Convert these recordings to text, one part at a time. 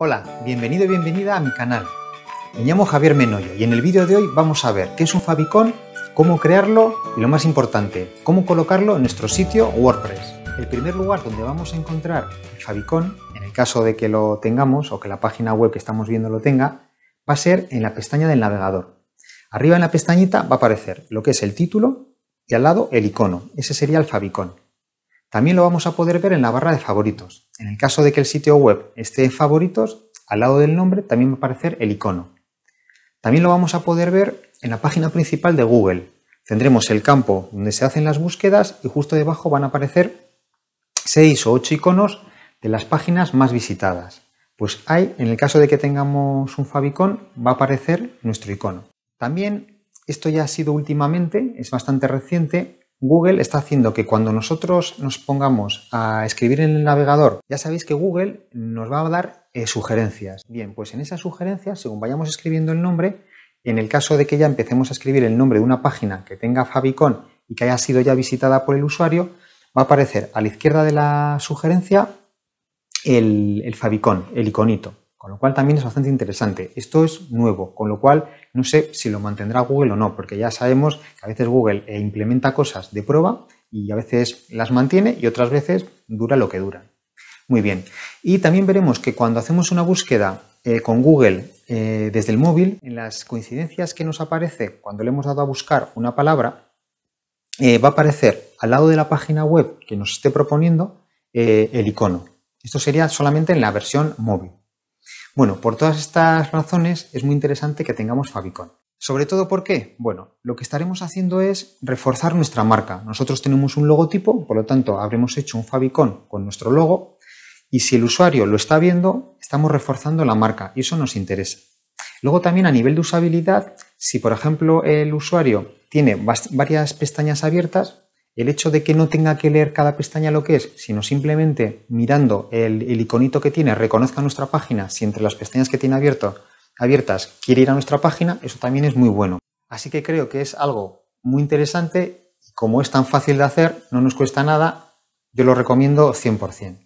Hola, bienvenido y bienvenida a mi canal. Me llamo Javier Menoyo y en el vídeo de hoy vamos a ver qué es un favicon, cómo crearlo y lo más importante, cómo colocarlo en nuestro sitio WordPress. El primer lugar donde vamos a encontrar el favicon, en el caso de que lo tengamos o que la página web que estamos viendo lo tenga, va a ser en la pestaña del navegador. Arriba en la pestañita va a aparecer lo que es el título y al lado el icono. Ese sería el favicon. También lo vamos a poder ver en la barra de favoritos. En el caso de que el sitio web esté en favoritos, al lado del nombre también va a aparecer el icono. También lo vamos a poder ver en la página principal de Google. Tendremos el campo donde se hacen las búsquedas y justo debajo van a aparecer seis o 8 iconos de las páginas más visitadas. Pues ahí, en el caso de que tengamos un favicon, va a aparecer nuestro icono. También, esto ya ha sido últimamente, es bastante reciente, Google está haciendo que cuando nosotros nos pongamos a escribir en el navegador, ya sabéis que Google nos va a dar eh, sugerencias. Bien, pues en esas sugerencias, según vayamos escribiendo el nombre, en el caso de que ya empecemos a escribir el nombre de una página que tenga favicon y que haya sido ya visitada por el usuario, va a aparecer a la izquierda de la sugerencia el, el favicon, el iconito con lo cual también es bastante interesante. Esto es nuevo, con lo cual no sé si lo mantendrá Google o no, porque ya sabemos que a veces Google eh, implementa cosas de prueba y a veces las mantiene y otras veces dura lo que dura. Muy bien. Y también veremos que cuando hacemos una búsqueda eh, con Google eh, desde el móvil, en las coincidencias que nos aparece cuando le hemos dado a buscar una palabra, va a aparecer al lado de la página web que nos esté proponiendo el icono. Esto sería solamente en la versión móvil. Bueno, por todas estas razones es muy interesante que tengamos favicon. Sobre todo por qué? Bueno, lo que estaremos haciendo es reforzar nuestra marca. Nosotros tenemos un logotipo, por lo tanto habremos hecho un favicon con nuestro logo y si el usuario lo está viendo, estamos reforzando la marca y eso nos interesa. Luego también a nivel de usabilidad, si por ejemplo el usuario tiene varias pestañas abiertas, el hecho de que no tenga que leer cada pestaña lo que es, sino simplemente mirando el, iconito que tiene, reconozca nuestra página, si entre las pestañas que tiene abierto, abiertas quiere ir a nuestra página, eso también es muy bueno. Así que creo que es algo muy interesante y como es tan fácil de hacer, no nos cuesta nada, yo lo recomiendo 100%.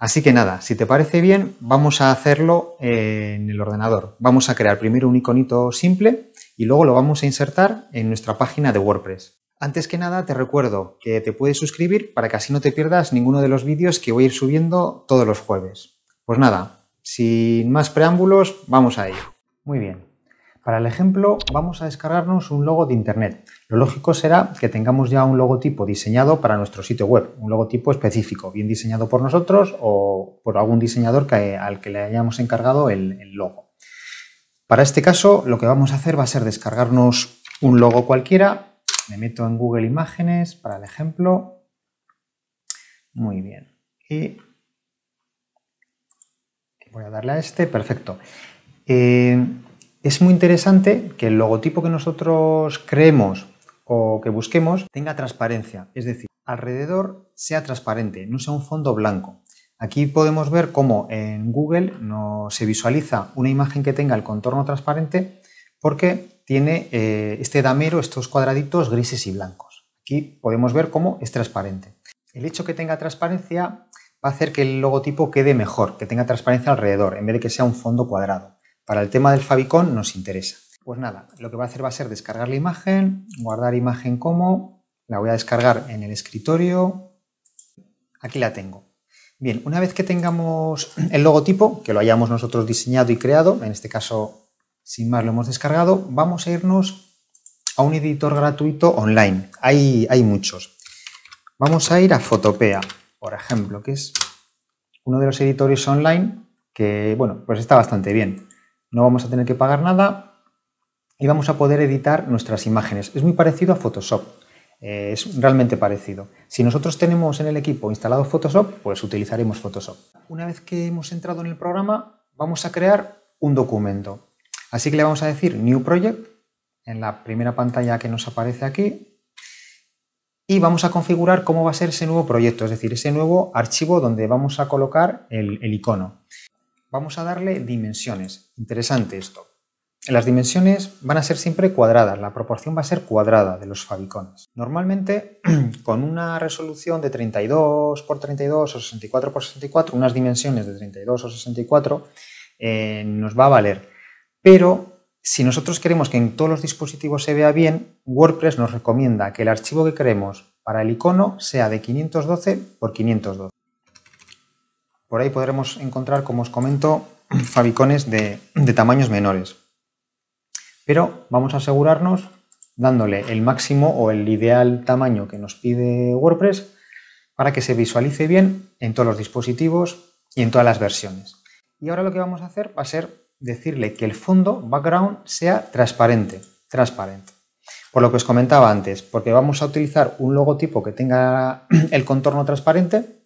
Así que nada, si te parece bien, vamos a hacerlo eh, en el ordenador. Vamos a crear primero un iconito simple y luego lo vamos a insertar en nuestra página de WordPress. Antes que nada, te recuerdo que te puedes suscribir para que así no te pierdas ninguno de los vídeos que voy a ir subiendo todos los jueves. Pues nada, sin más preámbulos, vamos a ello. Muy bien. Para el ejemplo, vamos a descargarnos un logo de Internet. Lo lógico será que tengamos ya un logotipo diseñado para nuestro sitio web, un logotipo específico, bien diseñado por nosotros o por algún diseñador al que le hayamos encargado el logo. Para este caso, lo que vamos a hacer va a ser descargarnos un logo cualquiera me meto en Google Imágenes para el ejemplo. Muy bien. Y voy a darle a este. Perfecto. Eh, es muy interesante que el logotipo que nosotros creemos o que busquemos tenga transparencia. Es decir, alrededor sea transparente, no sea un fondo blanco. Aquí podemos ver cómo en Google no se visualiza una imagen que tenga el contorno transparente porque tiene eh, este damero, estos cuadraditos grises y blancos. Aquí podemos ver cómo es transparente. El hecho que tenga transparencia va a hacer que el logotipo quede mejor, que tenga transparencia alrededor, en vez de que sea un fondo cuadrado. Para el tema del favicon nos interesa. Pues nada, lo que va a hacer va a ser descargar la imagen, guardar imagen como, la voy a descargar en el escritorio, aquí la tengo. Bien, una vez que tengamos el logotipo, que lo hayamos nosotros diseñado y creado, en este caso sin más, lo hemos descargado. Vamos a irnos a un editor gratuito online. Hay, hay muchos. Vamos a ir a Fotopea, por ejemplo, que es uno de los editores online que, bueno, pues está bastante bien. No vamos a tener que pagar nada y vamos a poder editar nuestras imágenes. Es muy parecido a Photoshop. Eh, es realmente parecido. Si nosotros tenemos en el equipo instalado Photoshop, pues utilizaremos Photoshop. Una vez que hemos entrado en el programa, vamos a crear un documento. Así que le vamos a decir New Project en la primera pantalla que nos aparece aquí y vamos a configurar cómo va a ser ese nuevo proyecto, es decir, ese nuevo archivo donde vamos a colocar el, icono. Vamos a darle dimensiones. Interesante esto. Las dimensiones van a ser siempre cuadradas, la proporción va a ser cuadrada de los fabricones. Normalmente, con una resolución de 32 x 32 o 64 x 64, unas dimensiones de 32 o 64, eh, nos va a valer. Pero si nosotros queremos que en todos los dispositivos se vea bien, WordPress nos recomienda que el archivo que queremos para el icono sea de 512 por 512. Por ahí podremos encontrar, como os comento, favicones de, de tamaños menores. Pero vamos a asegurarnos dándole el máximo o el ideal tamaño que nos pide WordPress para que se visualice bien en todos los dispositivos y en todas las versiones. Y ahora lo que vamos a hacer va a ser decirle que el fondo background sea transparente, transparente. Por lo que os comentaba antes, porque vamos a utilizar un logotipo que tenga el contorno transparente,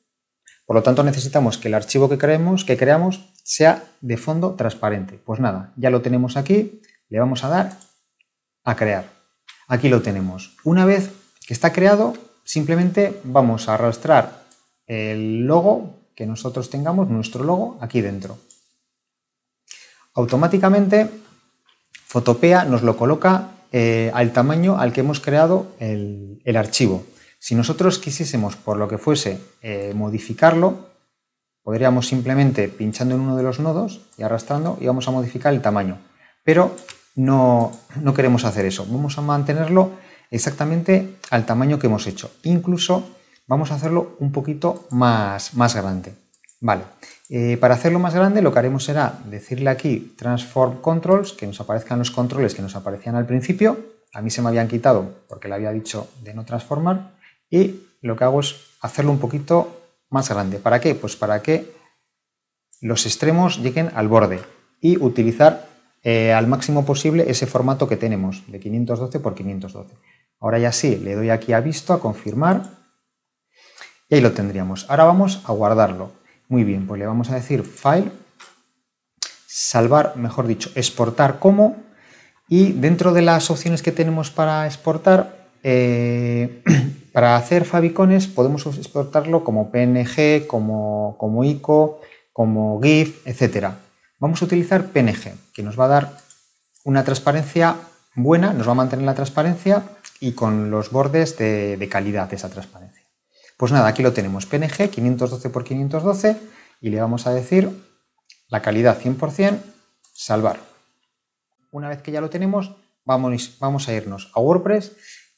por lo tanto necesitamos que el archivo que creemos, que creamos sea de fondo transparente. Pues nada, ya lo tenemos aquí, le vamos a dar a crear. Aquí lo tenemos. Una vez que está creado, simplemente vamos a arrastrar el logo que nosotros tengamos, nuestro logo, aquí dentro automáticamente Fotopea nos lo coloca eh, al tamaño al que hemos creado el, archivo. Si nosotros quisiésemos, por lo que fuese, eh, modificarlo, podríamos simplemente pinchando en uno de los nodos y arrastrando y vamos a modificar el tamaño. Pero no, no queremos hacer eso. Vamos a mantenerlo exactamente al tamaño que hemos hecho. Incluso vamos a hacerlo un poquito más, más grande. Vale, eh, para hacerlo más grande lo que haremos será decirle aquí transform controls, que nos aparezcan los controles que nos aparecían al principio, a mí se me habían quitado porque le había dicho de no transformar, y lo que hago es hacerlo un poquito más grande. ¿Para qué? Pues para que los extremos lleguen al borde y utilizar eh, al máximo posible ese formato que tenemos de 512 por 512. Ahora ya sí, le doy aquí a visto, a confirmar y ahí lo tendríamos. Ahora vamos a guardarlo. Muy bien, pues le vamos a decir File, salvar, mejor dicho, exportar como, y dentro de las opciones que tenemos para exportar, eh, para hacer favicones podemos exportarlo como PNG, como, como ICO, como GIF, etc. Vamos a utilizar PNG, que nos va a dar una transparencia buena, nos va a mantener la transparencia y con los bordes de, de calidad esa transparencia. Pues nada, aquí lo tenemos, PNG 512 por 512 y le vamos a decir la calidad 100%, salvar. Una vez que ya lo tenemos, vamos, vamos a irnos a WordPress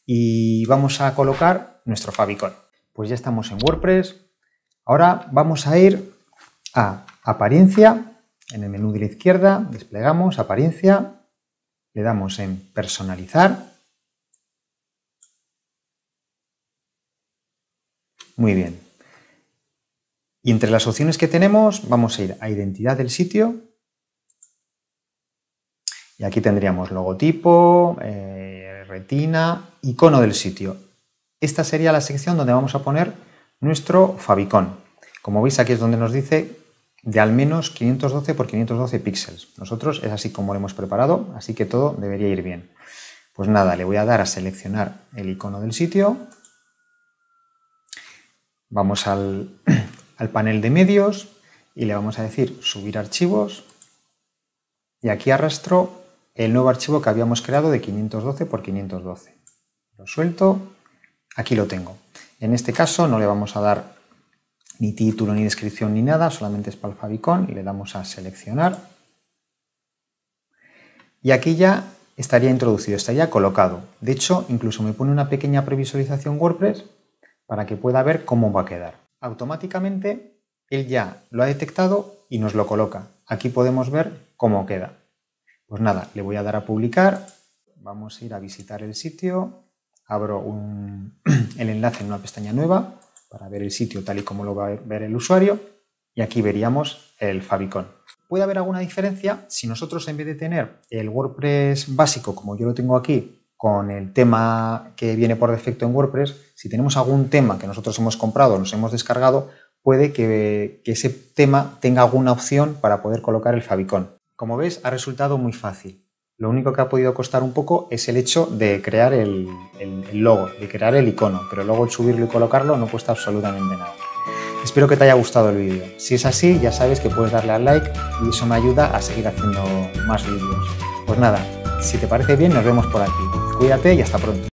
y vamos a colocar nuestro favicon. Pues ya estamos en WordPress. Ahora vamos a ir a apariencia, en el menú de la izquierda desplegamos apariencia, le damos en personalizar Muy bien. Y entre las opciones que tenemos, vamos a ir a identidad del sitio. Y aquí tendríamos logotipo, eh, retina, icono del sitio. Esta sería la sección donde vamos a poner nuestro favicon. Como veis aquí es donde nos dice de al menos 512 por 512 píxeles. Nosotros es así como lo hemos preparado, así que todo debería ir bien. Pues nada, le voy a dar a seleccionar el icono del sitio Vamos al, panel de medios y le vamos a decir subir archivos y aquí arrastro el nuevo archivo que habíamos creado de 512 por 512. Lo suelto, aquí lo tengo. En este caso no le vamos a dar ni título, ni descripción, ni nada, solamente es para el favicon, le damos a seleccionar y aquí ya estaría introducido, estaría colocado. De hecho, incluso me pone una pequeña previsualización WordPress para que pueda ver cómo va a quedar. Automáticamente él ya lo ha detectado y nos lo coloca. Aquí podemos ver cómo queda. Pues nada, le voy a dar a publicar, vamos a ir a visitar el sitio, abro el enlace en una pestaña nueva para ver el sitio tal y como lo va a ver el usuario y aquí veríamos el favicon. Puede haber alguna diferencia si nosotros en vez de tener el WordPress básico como yo lo tengo aquí con el tema que viene por defecto en WordPress, si tenemos algún tema que nosotros hemos comprado, nos hemos descargado, puede que, ese tema tenga alguna opción para poder colocar el favicon. Como ves, ha resultado muy fácil. Lo único que ha podido costar un poco es el hecho de crear el, el logo, de crear el icono, pero luego el subirlo y colocarlo no cuesta absolutamente nada. Espero que te haya gustado el vídeo. Si es así, ya sabes que puedes darle al like y eso me ayuda a seguir haciendo más vídeos. Pues nada, si te parece bien, nos vemos por aquí. Cuídate y hasta pronto.